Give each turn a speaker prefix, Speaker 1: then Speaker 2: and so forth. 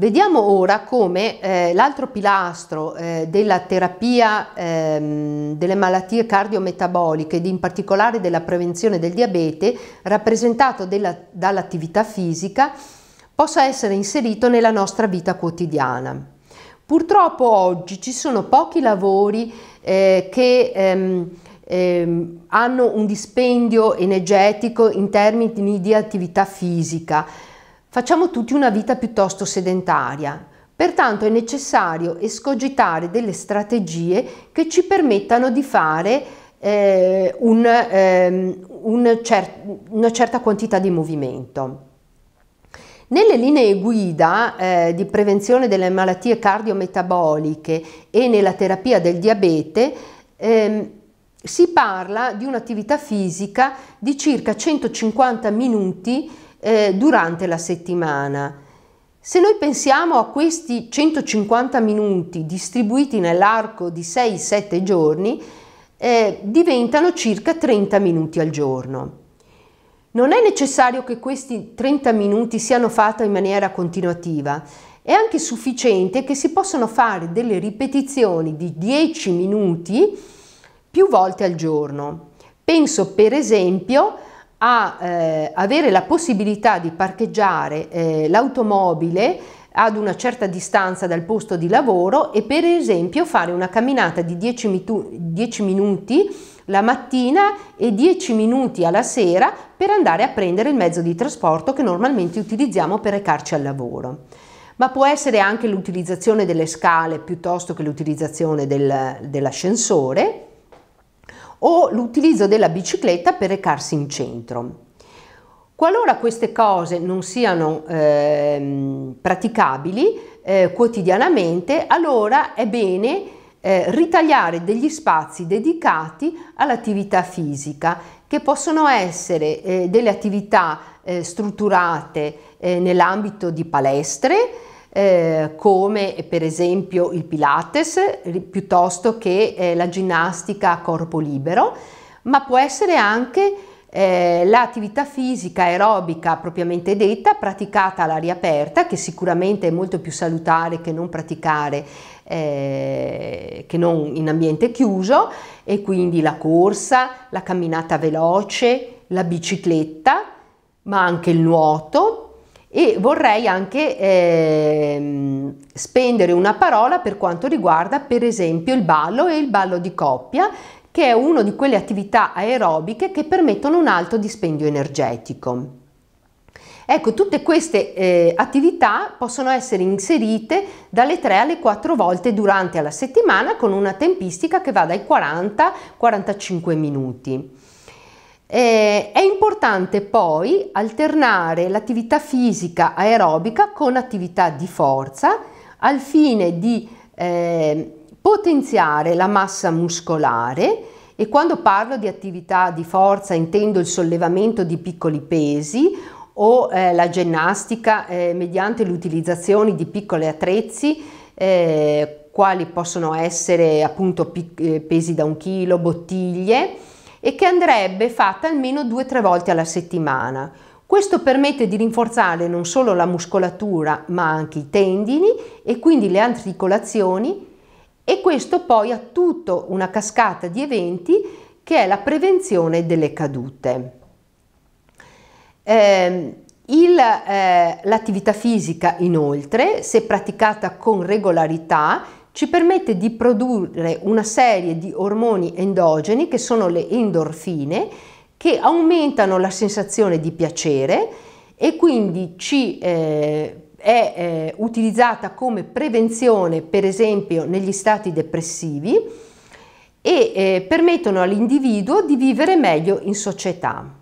Speaker 1: Vediamo ora come eh, l'altro pilastro eh, della terapia ehm, delle malattie cardiometaboliche ed in particolare della prevenzione del diabete, rappresentato dall'attività fisica, possa essere inserito nella nostra vita quotidiana. Purtroppo oggi ci sono pochi lavori eh, che ehm, ehm, hanno un dispendio energetico in termini di attività fisica, Facciamo tutti una vita piuttosto sedentaria, pertanto è necessario escogitare delle strategie che ci permettano di fare eh, un, ehm, un cer una certa quantità di movimento. Nelle linee guida eh, di prevenzione delle malattie cardiometaboliche e nella terapia del diabete ehm, si parla di un'attività fisica di circa 150 minuti eh, durante la settimana. Se noi pensiamo a questi 150 minuti distribuiti nell'arco di 6-7 giorni, eh, diventano circa 30 minuti al giorno. Non è necessario che questi 30 minuti siano fatti in maniera continuativa, è anche sufficiente che si possano fare delle ripetizioni di 10 minuti più volte al giorno. Penso per esempio a a eh, avere la possibilità di parcheggiare eh, l'automobile ad una certa distanza dal posto di lavoro e per esempio fare una camminata di 10, 10 minuti la mattina e 10 minuti alla sera per andare a prendere il mezzo di trasporto che normalmente utilizziamo per recarci al lavoro. Ma può essere anche l'utilizzazione delle scale piuttosto che l'utilizzazione del, dell'ascensore o l'utilizzo della bicicletta per recarsi in centro. Qualora queste cose non siano eh, praticabili eh, quotidianamente, allora è bene eh, ritagliare degli spazi dedicati all'attività fisica, che possono essere eh, delle attività eh, strutturate eh, nell'ambito di palestre, eh, come per esempio il Pilates piuttosto che eh, la ginnastica a corpo libero, ma può essere anche eh, l'attività fisica aerobica propriamente detta praticata all'aria aperta che sicuramente è molto più salutare che non praticare eh, che non in ambiente chiuso e quindi la corsa, la camminata veloce, la bicicletta ma anche il nuoto e vorrei anche eh, spendere una parola per quanto riguarda per esempio il ballo e il ballo di coppia che è una di quelle attività aerobiche che permettono un alto dispendio energetico. Ecco, tutte queste eh, attività possono essere inserite dalle 3 alle 4 volte durante la settimana con una tempistica che va dai 40 45 minuti. Eh, è importante poi alternare l'attività fisica aerobica con attività di forza al fine di eh, potenziare la massa muscolare e quando parlo di attività di forza intendo il sollevamento di piccoli pesi o eh, la ginnastica eh, mediante l'utilizzazione di piccoli attrezzi eh, quali possono essere appunto eh, pesi da un chilo, bottiglie e che andrebbe fatta almeno 2-3 volte alla settimana. Questo permette di rinforzare non solo la muscolatura ma anche i tendini e quindi le articolazioni e questo poi ha tutta una cascata di eventi che è la prevenzione delle cadute. Ehm, eh, l'attività eh, fisica inoltre, se praticata con regolarità, ci permette di produrre una serie di ormoni endogeni che sono le endorfine che aumentano la sensazione di piacere e quindi ci eh, è eh, utilizzata come prevenzione per esempio negli stati depressivi e eh, permettono all'individuo di vivere meglio in società.